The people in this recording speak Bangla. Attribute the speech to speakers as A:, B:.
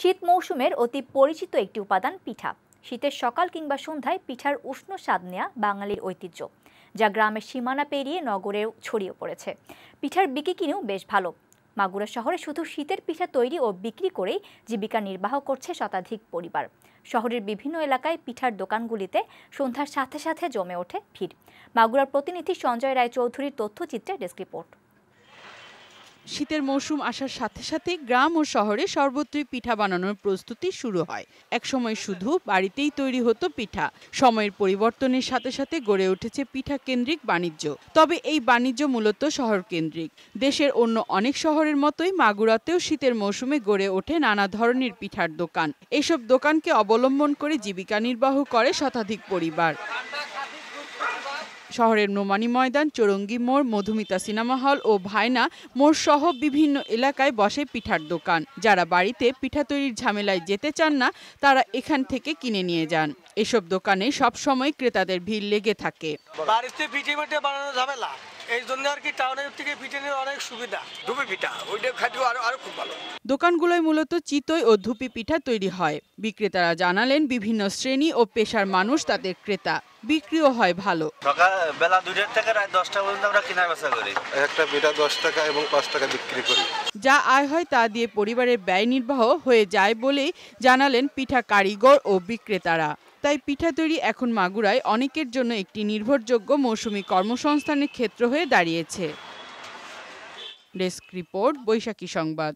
A: শীত মৌসুমের অতি পরিচিত একটি উপাদান পিঠা শীতের সকাল কিংবা সন্ধ্যায় পিঠার উষ্ণ স্বাদ নেয়া বাঙালির ঐতিহ্য যা গ্রামের সীমানা পেরিয়ে নগরে ছড়িয়ে পড়েছে পিঠার বিক্রি কিনেও বেশ ভালো মাগুরা শহরে শুধু শীতের পিঠা তৈরি ও বিক্রি করেই জীবিকা নির্বাহ করছে শতাধিক পরিবার শহরের বিভিন্ন এলাকায় পিঠার দোকানগুলিতে সন্ধ্যার সাথে সাথে জমে ওঠে ভিড় মাগুরার প্রতিনিধি সঞ্জয় রায় চৌধুরীর তথ্যচিত্রে ডেস্ক
B: রিপোর্ট শীতের মৌসুম আসার সাথে সাথে গ্রাম ও শহরে সর্বত্রই পিঠা বানানোর প্রস্তুতি শুরু হয় একসময় শুধু বাড়িতেই তৈরি হতো পিঠা সময়ের পরিবর্তনের সাথে সাথে গড়ে উঠেছে পিঠা কেন্দ্রিক বাণিজ্য তবে এই বাণিজ্য মূলত শহর কেন্দ্রিক দেশের অন্য অনেক শহরের মতোই মাগুরাতেও শীতের মৌসুমে গড়ে ওঠে নানা ধরনের পিঠার দোকান এসব দোকানকে অবলম্বন করে জীবিকা নির্বাহ করে শতাধিক পরিবার শহরের নোমানি ময়দান চৌরঙ্গি মোড় মধুমিতা সিনেমা হল ও ভাইনা মোড় সহ বিভিন্ন এলাকায় বসে পিঠার দোকান যারা বাড়িতে পিঠা তৈরির ঝামেলায় যেতে চান না তারা এখান থেকে কিনে নিয়ে যান এসব দোকানে সবসময় ক্রেতাদের ভিড় লেগে থাকে বাড়িতে দোকানগুলোয় মূলত চিতই ও ধুপি পিঠা তৈরি হয় বিক্রেতারা জানালেন বিভিন্ন শ্রেণী ও পেশার মানুষ তাদের ক্রেতা বিক্রিও হয় ভালো
A: বেলা দশটা পর্যন্ত আমরা দশ টাকা এবং টাকা বিক্রি করি
B: যা আয় হয় তা দিয়ে পরিবারের ব্যয় নির্বাহ হয়ে যায় বলেই জানালেন পিঠা কারিগর ও বিক্রেতারা তাই পিঠা তৈরি এখন মাগুরায় অনেকের জন্য একটি নির্ভরযোগ্য মৌসুমি কর্মসংস্থানের ক্ষেত্র হয়ে দাঁড়িয়েছে ডেস্ক রিপোর্ট বৈশাখী সংবাদ